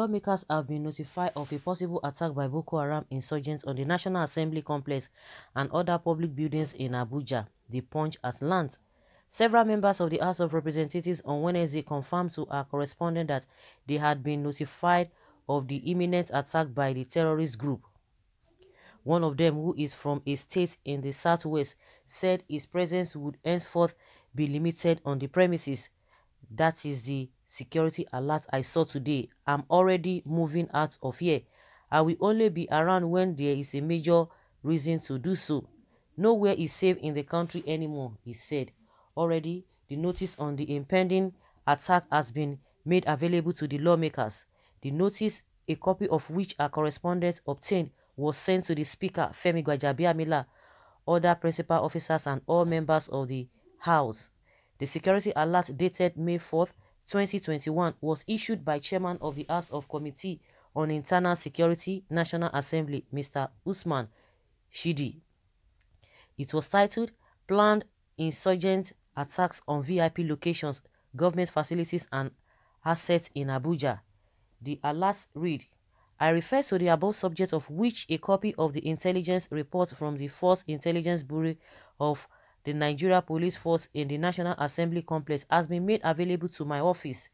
Lawmakers have been notified of a possible attack by Boko Haram insurgents on the National Assembly complex and other public buildings in Abuja, the Punch at Land. Several members of the House of Representatives on Wednesday confirmed to our correspondent that they had been notified of the imminent attack by the terrorist group. One of them, who is from a state in the southwest, said his presence would henceforth be limited on the premises, that is the security alert I saw today. I'm already moving out of here. I will only be around when there is a major reason to do so. Nowhere is safe in the country anymore, he said. Already, the notice on the impending attack has been made available to the lawmakers. The notice, a copy of which our correspondent obtained, was sent to the Speaker, Femi Gwajabiamila, other principal officers and all members of the House. The security alert dated May 4th 2021 was issued by Chairman of the House of Committee on Internal Security National Assembly, Mr. Usman Shidi. It was titled Planned Insurgent Attacks on VIP Locations, Government Facilities and Assets in Abuja. The Alas read, I refer to the above subject of which a copy of the intelligence report from the Force Intelligence Bureau of the Nigeria Police Force in the National Assembly Complex has been made available to my office.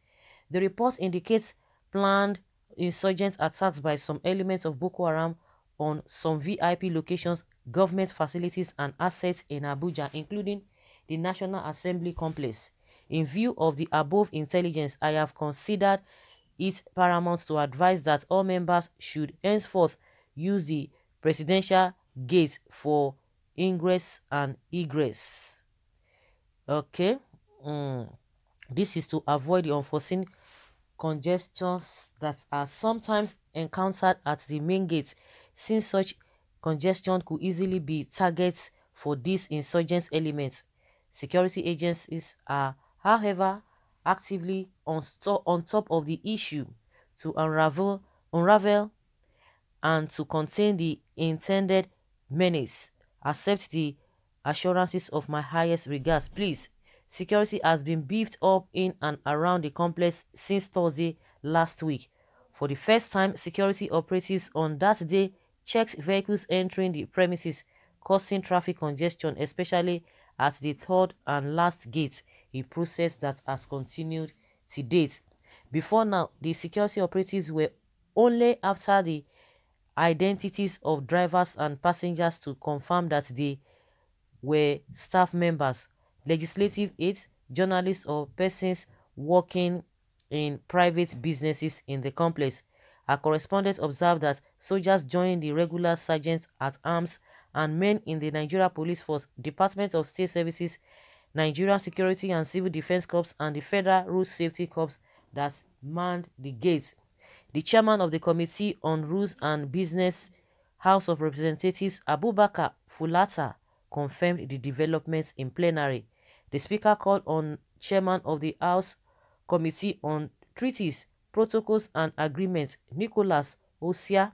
The report indicates planned insurgent attacks by some elements of Boko Haram on some VIP locations, government facilities and assets in Abuja, including the National Assembly Complex. In view of the above intelligence, I have considered it paramount to advise that all members should henceforth use the presidential gate for ingress and egress okay mm. this is to avoid the unforeseen congestions that are sometimes encountered at the main gate since such congestion could easily be targets for these insurgent elements security agencies are however actively on, on top of the issue to unravel unravel and to contain the intended menace Accept the assurances of my highest regards, please. Security has been beefed up in and around the complex since Thursday last week. For the first time, security operatives on that day checked vehicles entering the premises, causing traffic congestion, especially at the third and last gate, a process that has continued to date. Before now, the security operatives were only after the identities of drivers and passengers to confirm that they were staff members, legislative aides, journalists or persons working in private businesses in the complex. A correspondent observed that soldiers joined the regular sergeants at arms and men in the Nigeria Police Force, Department of State Services, Nigerian Security and Civil Defense Corps, and the Federal Road Safety Corps that manned the gates. The chairman of the Committee on Rules and Business, House of Representatives, Abubakar Fulata, confirmed the developments in plenary. The Speaker called on chairman of the House Committee on Treaties, Protocols and Agreements, Nicholas Osia,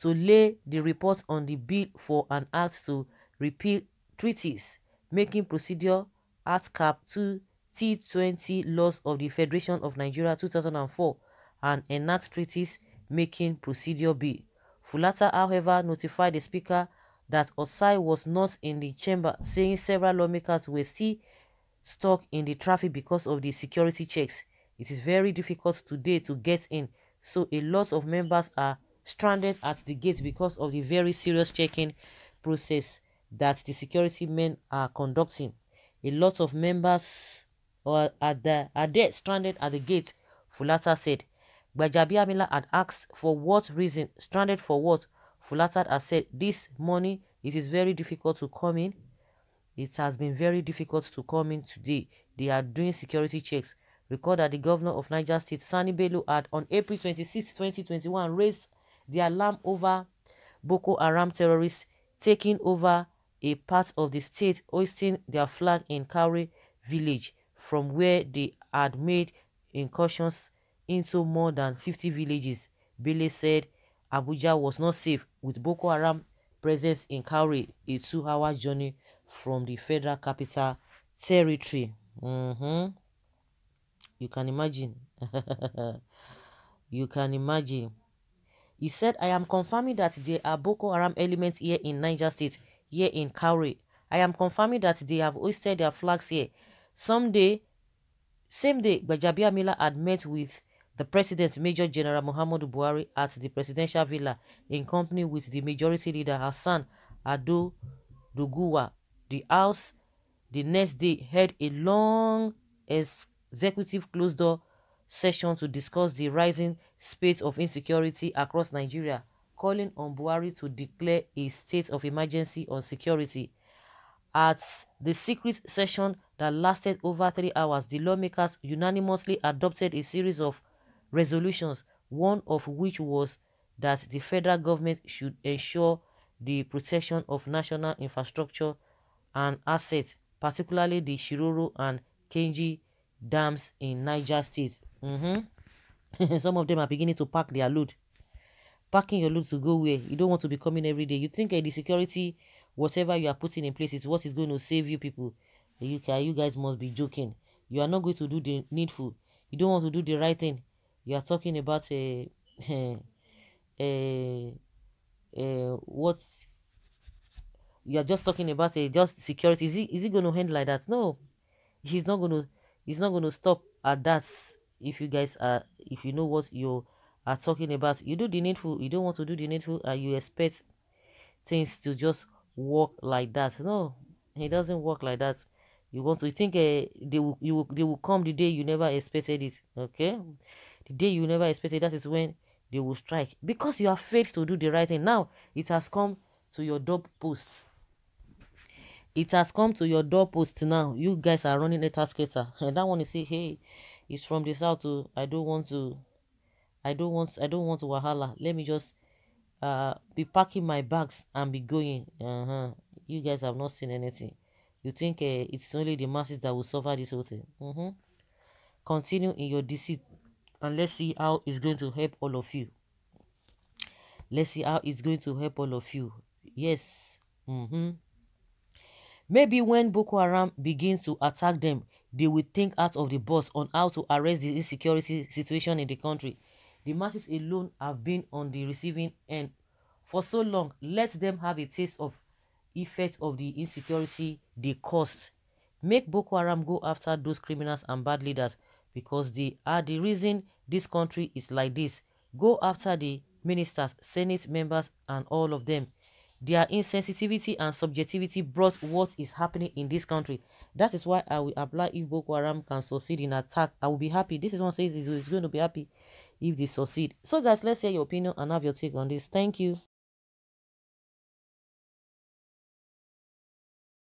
to lay the report on the bill for an act to repeal treaties, making procedure at cap 2 T20 laws of the Federation of Nigeria 2004 and enact treaties making procedure B. Fulata, however, notified the Speaker that Osai was not in the chamber, saying several lawmakers were still stuck in the traffic because of the security checks. It is very difficult today to get in, so a lot of members are stranded at the gate because of the very serious checking process that the security men are conducting. A lot of members are, are, there, are there stranded at the gate, Fulata said. Amila had asked for what reason, stranded for what, Fulata has said, this morning it is very difficult to come in. It has been very difficult to come in today. They are doing security checks. Recall that the governor of Niger State, Sani Bello, had on April 26, 2021, raised the alarm over Boko Haram terrorists taking over a part of the state, hoisting their flag in Kauri village, from where they had made incursions into more than 50 villages, Bele said Abuja was not safe with Boko Haram presence in Kauri, a two-hour journey from the federal capital territory. Mm -hmm. You can imagine. you can imagine. He said, I am confirming that there are Boko Haram elements here in Niger State, here in Kauri. I am confirming that they have hoisted their flags here. Someday, same day, Bajabia Miller had met with the President, Major General Muhammadu Buhari, at the presidential villa in company with the majority leader Hassan Ado Duguwa. The House the next day held a long executive closed-door session to discuss the rising space of insecurity across Nigeria, calling on Buhari to declare a state of emergency on security. At the secret session that lasted over three hours, the lawmakers unanimously adopted a series of resolutions, one of which was that the federal government should ensure the protection of national infrastructure and assets, particularly the Shiroro and Kenji dams in Niger State. Mm -hmm. Some of them are beginning to pack their load. Packing your load to go where you don't want to be coming every day. You think uh, the security, whatever you are putting in place, is what is going to save you people. You, you guys must be joking. You are not going to do the needful. You don't want to do the right thing you are talking about a, a, a, a what you are just talking about a just security. Is he is he going to end like that? No, he's not going to he's not going to stop at that. If you guys are if you know what you are talking about, you do the needful. You don't want to do the needful, and you expect things to just work like that. No, it doesn't work like that. You want to think uh, they will you will, they will come the day you never expected it. Okay. The day you never expected, that is when they will strike. Because you have failed to do the right thing. Now, it has come to your doorpost. It has come to your doorpost now. You guys are running a taskater. And that one you say, hey, it's from the south. To, oh. I don't want to, I don't want, I don't want to wahala. Let me just uh, be packing my bags and be going. Uh-huh. You guys have not seen anything. You think uh, it's only the masses that will suffer this whole thing. Mm-hmm. Continue in your deceit and let's see how it's going to help all of you let's see how it's going to help all of you yes mm -hmm. maybe when boko haram begins to attack them they will think out of the box on how to arrest the insecurity situation in the country the masses alone have been on the receiving end for so long let them have a taste of effect of the insecurity they caused make boko haram go after those criminals and bad leaders because they are ah, the reason this country is like this. Go after the ministers, senate members, and all of them. Their insensitivity and subjectivity brought what is happening in this country. That is why I will apply if Boko Haram can succeed in attack. I will be happy. This is one says it is going to be happy if they succeed. So guys, let's hear your opinion and have your take on this. Thank you.